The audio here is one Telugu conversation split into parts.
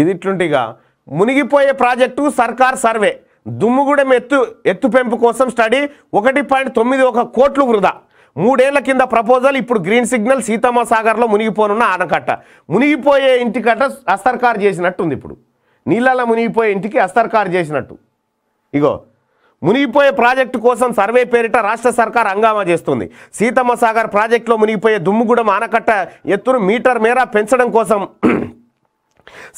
ఇది ఇట్లుంటిగా మునిగిపోయే ప్రాజెక్టు సర్కార్ సర్వే దుమ్ముగూడెం ఎత్తు ఎత్తు పెంపు కోసం స్టడీ ఒకటి పాయింట్ తొమ్మిది ఒక కోట్లు వృధా మూడేళ్ల కింద ప్రపోజల్ ఇప్పుడు గ్రీన్ సిగ్నల్ సీతమ్మ సాగర్లో మునిగిపోనున్న ఆనకట్ట మునిగిపోయే ఇంటికట్ట చేసినట్టు చేసినట్టుంది ఇప్పుడు నీళ్ళలో మునిగిపోయే ఇంటికి అస్తర్కారు చేసినట్టు ఇగో మునిగిపోయే ప్రాజెక్టు కోసం సర్వే పేరిట రాష్ట్ర సర్కార్ హంగామా చేస్తుంది సీతమ్మ సాగర్ ప్రాజెక్టులో మునిగిపోయే దుమ్ముగూడెం ఆనకట్ట ఎత్తును మీటర్ మేర పెంచడం కోసం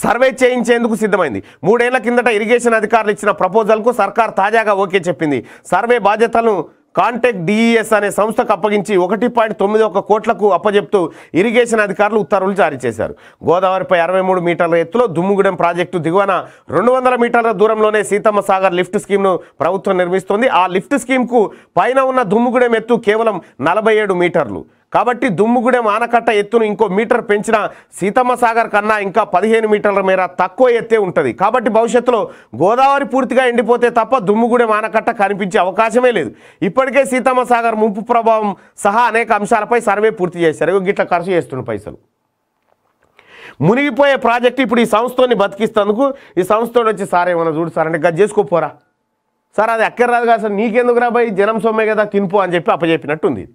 సర్వే చేయించేందుకు సిద్ధమైంది మూడేళ్ల కిందట ఇరిగేషన్ అధికారులు ఇచ్చిన ప్రపోజల్కు సర్కార్ తాజాగా ఓకే చెప్పింది సర్వే బాధ్యతలను కాంటాక్ట్ డిఈఎస్ అనే సంస్థకు అప్పగించి ఒకటి పాయింట్ తొమ్మిది ఒక కోట్లకు అప్పజెప్తూ ఇరిగేషన్ అధికారులు ఉత్తర్వులు జారీ చేశారు గోదావరిపై అరవై మూడు మీటర్ల ఎత్తులో దుమ్ముగూడెం ప్రాజెక్టు దిగువన రెండు వందల మీటర్ల దూరంలోనే సీతమ్మ సాగర్ లిఫ్ట్ స్కీమ్ను ప్రభుత్వం నిర్మిస్తోంది ఆ లిఫ్ట్ స్కీమ్కు పైన ఉన్న దుమ్ముగూడెం ఎత్తు కేవలం నలభై మీటర్లు కాబట్టి దుమ్ముగూడెం ఆనకట్ట ఎత్తును ఇంకో మీటర్ పెంచిన సీతమ్మ సాగర్ కన్నా ఇంకా పదిహేను మీటర్ల మేర తక్కువ ఎత్తే ఉంటుంది కాబట్టి భవిష్యత్తులో గోదావరి పూర్తిగా ఎండిపోతే తప్ప దుమ్ముగూడెం ఆనకట్ట కనిపించే అవకాశమే లేదు ఇప్పటికే సీతమ్మ సాగర్ ముంపు ప్రభావం సహా అనేక అంశాలపై సర్వే పూర్తి చేశారు గిట్ల ఖర్చు చేస్తున్న పైసలు మునిగిపోయే ప్రాజెక్ట్ ఇప్పుడు ఈ సంస్థని బతికిస్తేందుకు ఈ సంస్థ వచ్చి సార్ ఏమైనా చూడు సార్ అంటే గది చేసుకోపోరా సార్ అది అక్కర్రాదు కాదు సార్ నీకెందుకు రాబాయి జనం సొమ్మే కదా తినుపు అని చెప్పి ఉంది